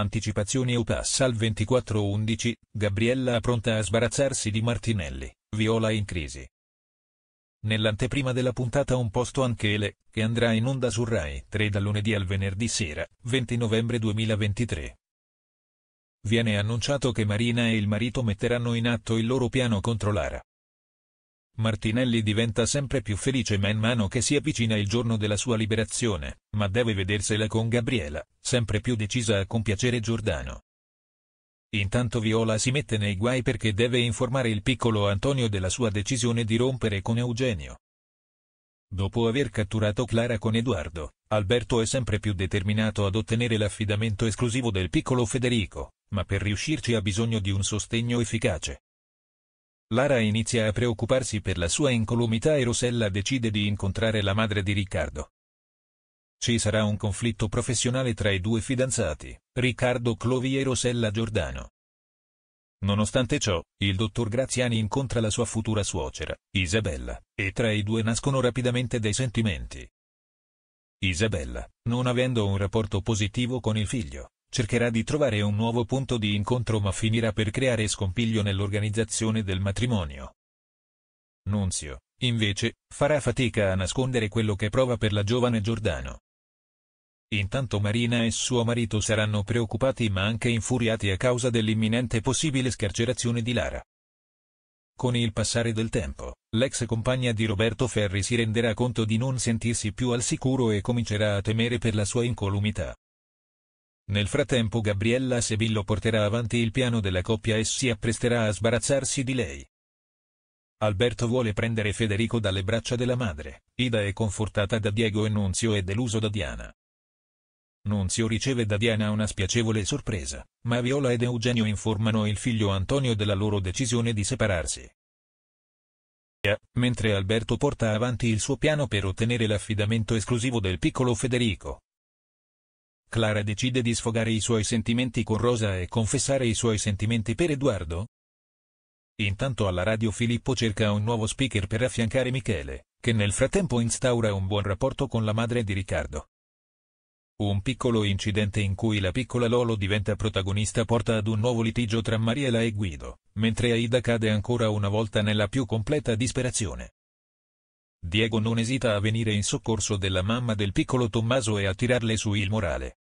Anticipazione o passa al 24-11, Gabriella pronta a sbarazzarsi di Martinelli, Viola in crisi. Nell'anteprima della puntata Un posto Anchele, che andrà in onda su Rai 3 dal lunedì al venerdì sera, 20 novembre 2023. Viene annunciato che Marina e il marito metteranno in atto il loro piano contro Lara. Martinelli diventa sempre più felice man mano che si avvicina il giorno della sua liberazione, ma deve vedersela con Gabriela, sempre più decisa a compiacere Giordano. Intanto Viola si mette nei guai perché deve informare il piccolo Antonio della sua decisione di rompere con Eugenio. Dopo aver catturato Clara con Edoardo, Alberto è sempre più determinato ad ottenere l'affidamento esclusivo del piccolo Federico, ma per riuscirci ha bisogno di un sostegno efficace. Lara inizia a preoccuparsi per la sua incolumità e Rosella decide di incontrare la madre di Riccardo. Ci sarà un conflitto professionale tra i due fidanzati, Riccardo Clovi e Rosella Giordano. Nonostante ciò, il dottor Graziani incontra la sua futura suocera, Isabella, e tra i due nascono rapidamente dei sentimenti. Isabella, non avendo un rapporto positivo con il figlio, Cercherà di trovare un nuovo punto di incontro ma finirà per creare scompiglio nell'organizzazione del matrimonio. Nunzio, invece, farà fatica a nascondere quello che prova per la giovane Giordano. Intanto Marina e suo marito saranno preoccupati ma anche infuriati a causa dell'imminente possibile scarcerazione di Lara. Con il passare del tempo, l'ex compagna di Roberto Ferri si renderà conto di non sentirsi più al sicuro e comincerà a temere per la sua incolumità. Nel frattempo Gabriella Sevillo porterà avanti il piano della coppia e si appresterà a sbarazzarsi di lei. Alberto vuole prendere Federico dalle braccia della madre, Ida è confortata da Diego e Nunzio è deluso da Diana. Nunzio riceve da Diana una spiacevole sorpresa, ma Viola ed Eugenio informano il figlio Antonio della loro decisione di separarsi. Mentre Alberto porta avanti il suo piano per ottenere l'affidamento esclusivo del piccolo Federico, Clara decide di sfogare i suoi sentimenti con Rosa e confessare i suoi sentimenti per Edoardo? Intanto alla radio Filippo cerca un nuovo speaker per affiancare Michele, che nel frattempo instaura un buon rapporto con la madre di Riccardo. Un piccolo incidente in cui la piccola Lolo diventa protagonista porta ad un nuovo litigio tra Mariela e Guido, mentre Aida cade ancora una volta nella più completa disperazione. Diego non esita a venire in soccorso della mamma del piccolo Tommaso e a tirarle su il morale.